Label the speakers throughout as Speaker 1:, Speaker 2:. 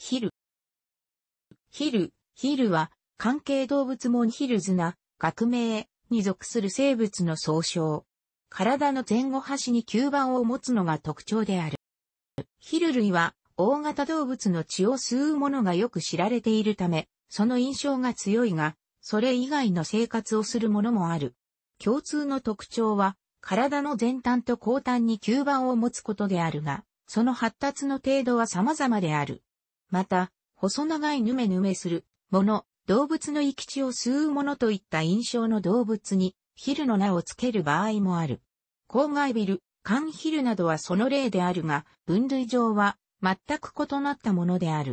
Speaker 1: ヒル。ヒル、ヒルは、関係動物モンヒルズな、学名に属する生物の総称。体の前後端に吸盤を持つのが特徴である。ヒル類は、大型動物の血を吸うものがよく知られているため、その印象が強いが、それ以外の生活をするものもある。共通の特徴は、体の前端と後端に吸盤を持つことであるが、その発達の程度は様々である。また、細長いヌメヌメするもの、動物の生き地を吸うものといった印象の動物に、ヒルの名を付ける場合もある。郊外ビル、カンヒルなどはその例であるが、分類上は全く異なったものである。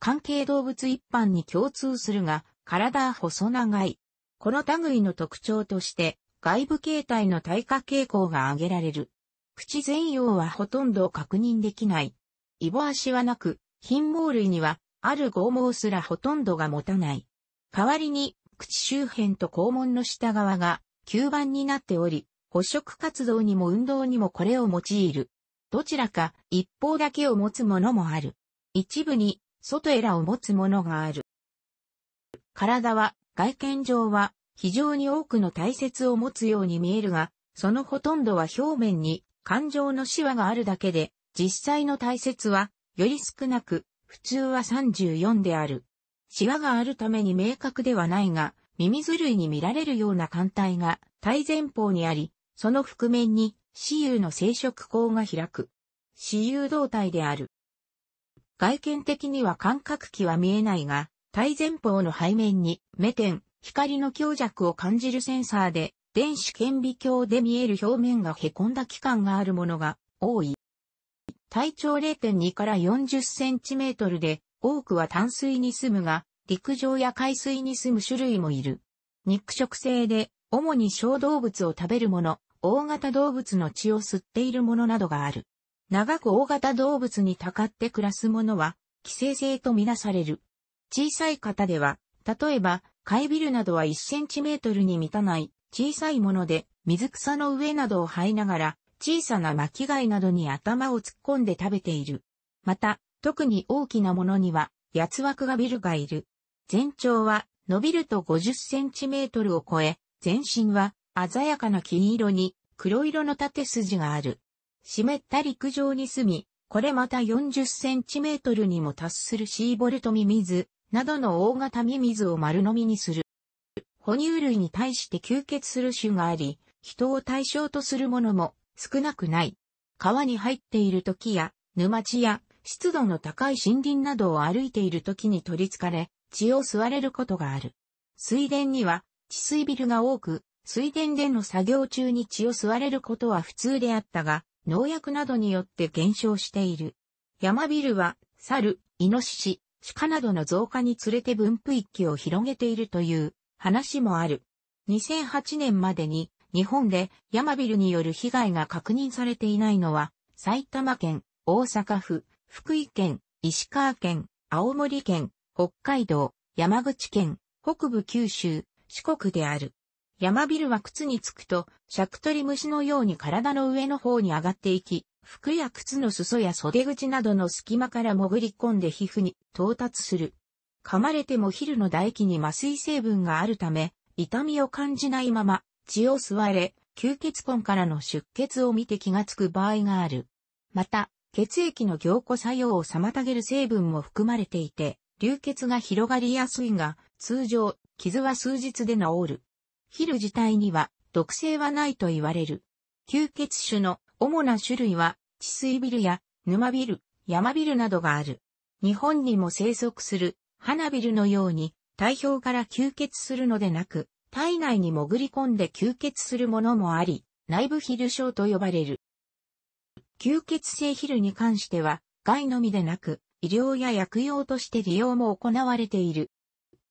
Speaker 1: 関係動物一般に共通するが、体は細長い。この類の特徴として、外部形態の退化傾向が挙げられる。口全容はほとんど確認できない。イボ足はなく、貧毛類には、ある剛毛すらほとんどが持たない。代わりに、口周辺と肛門の下側が、吸盤になっており、捕食活動にも運動にもこれを用いる。どちらか一方だけを持つものもある。一部に外エラを持つものがある。体は外見上は非常に多くの大切を持つように見えるが、そのほとんどは表面に感情のシワがあるだけで、実際の大切はより少なく、普通は34である。シワがあるために明確ではないが、耳ずるいに見られるような艦隊が体前方にあり、その覆面に、死有の生殖口が開く。死有胴体である。外見的には感覚器は見えないが、体前方の背面に、目点、光の強弱を感じるセンサーで、電子顕微鏡で見える表面が凹んだ器官があるものが多い。体長0.2から40センチメートルで、多くは淡水に住むが、陸上や海水に住む種類もいる。肉食性で、主に小動物を食べるもの、大型動物の血を吸っているものなどがある。長く大型動物にたかって暮らすものは、寄生性とみなされる。小さい方では、例えば、イビルなどは1センチメートルに満たない小さいもので、水草の上などを這いながら、小さな巻貝などに頭を突っ込んで食べている。また、特に大きなものには、八つ枠がビルがいる。全長は、伸びると50センチメートルを超え、全身は、鮮やかな金色に、黒色の縦筋がある。湿った陸上に住み、これまた40センチメートルにも達するシーボルトミミズ、などの大型ミミズを丸飲みにする。哺乳類に対して吸血する種があり、人を対象とするものも少なくない。川に入っている時や、沼地や、湿度の高い森林などを歩いている時に取り憑かれ、血を吸われることがある。水田には、治水ビルが多く、水田での作業中に血を吸われることは普通であったが、農薬などによって減少している。山ビルは、猿、イノシシ、鹿などの増加につれて分布域を広げているという話もある。2008年までに日本でヤマビルによる被害が確認されていないのは、埼玉県、大阪府、福井県、石川県、青森県、北海道、山口県、北部九州、四国である。ヤマビルは靴につくと、シャクトリムシのように体の上の方に上がっていき、服や靴の裾や袖口などの隙間から潜り込んで皮膚に到達する。噛まれてもヒルの唾液に麻酔成分があるため、痛みを感じないまま血を吸われ、吸血根からの出血を見て気がつく場合がある。また、血液の凝固作用を妨げる成分も含まれていて、流血が広がりやすいが、通常、傷は数日で治る。ヒル自体には毒性はないと言われる。吸血種の主な種類は、治水ビルや沼ビル、山ビルなどがある。日本にも生息する花ビルのように、体表から吸血するのでなく、体内に潜り込んで吸血するものもあり、内部ヒル症と呼ばれる。吸血性ヒルに関しては、害のみでなく、医療や薬用として利用も行われている。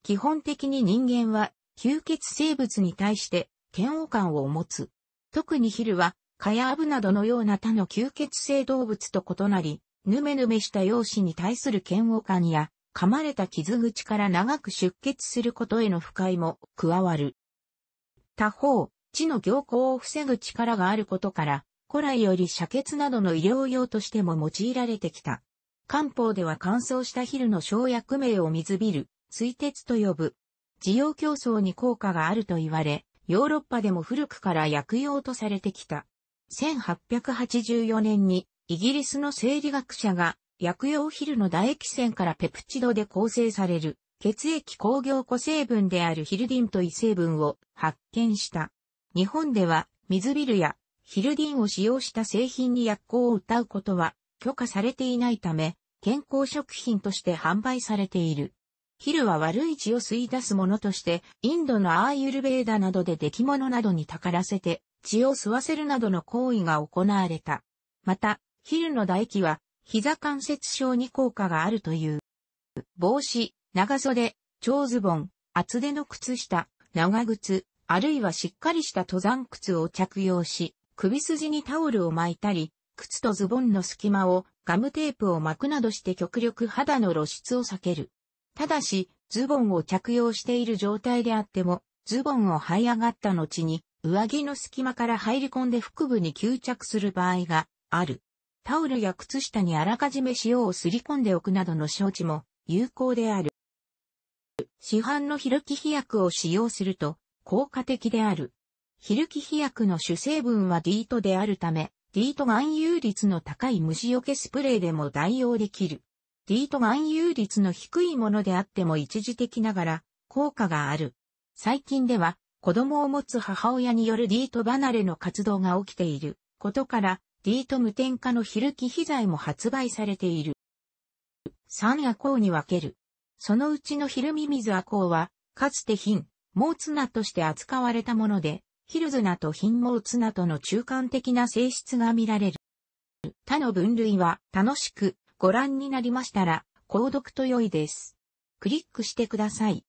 Speaker 1: 基本的に人間は、吸血生物に対して、嫌悪感を持つ。特にヒルは、蚊やアブなどのような他の吸血性動物と異なり、ヌメヌメした容姿に対する嫌悪感や、噛まれた傷口から長く出血することへの不快も加わる。他方、地の凝固を防ぐ力があることから、古来より遮血などの医療用としても用いられてきた。漢方では乾燥した昼の生薬名を水ビル、水鉄と呼ぶ。需要競争に効果があると言われ、ヨーロッパでも古くから薬用とされてきた。1884年にイギリスの生理学者が薬用ヒルの唾液腺からペプチドで構成される血液工業固成分であるヒルディンと異成分を発見した。日本では水ビルやヒルディンを使用した製品に薬効を謳うことは許可されていないため、健康食品として販売されている。ヒルは悪い血を吸い出すものとして、インドのアーユルベーダなどで出来物などにたからせて、血を吸わせるなどの行為が行われた。また、ヒルの唾液は膝関節症に効果があるという。帽子、長袖、長ズボン、厚手の靴下、長靴、あるいはしっかりした登山靴を着用し、首筋にタオルを巻いたり、靴とズボンの隙間をガムテープを巻くなどして極力肌の露出を避ける。ただし、ズボンを着用している状態であっても、ズボンを這い上がった後に、上着の隙間から入り込んで腹部に吸着する場合がある。タオルや靴下にあらかじめ塩をすり込んでおくなどの承知も有効である。市販のヒルキ飛薬を使用すると効果的である。ヒルキ飛薬の主成分はディートであるため、ディート含有率の高い虫除けスプレーでも代用できる。ディート含有率の低いものであっても一時的ながら効果がある。最近では子供を持つ母親によるディート離れの活動が起きていることからィート無添加のヒルキ機材も発売されている。3アコーに分ける。そのうちのヒルミミズアコーは、かつて品、モーツナとして扱われたもので、ヒルズナと品モーツナとの中間的な性質が見られる。他の分類は楽しくご覧になりましたら、購読と良いです。クリックしてください。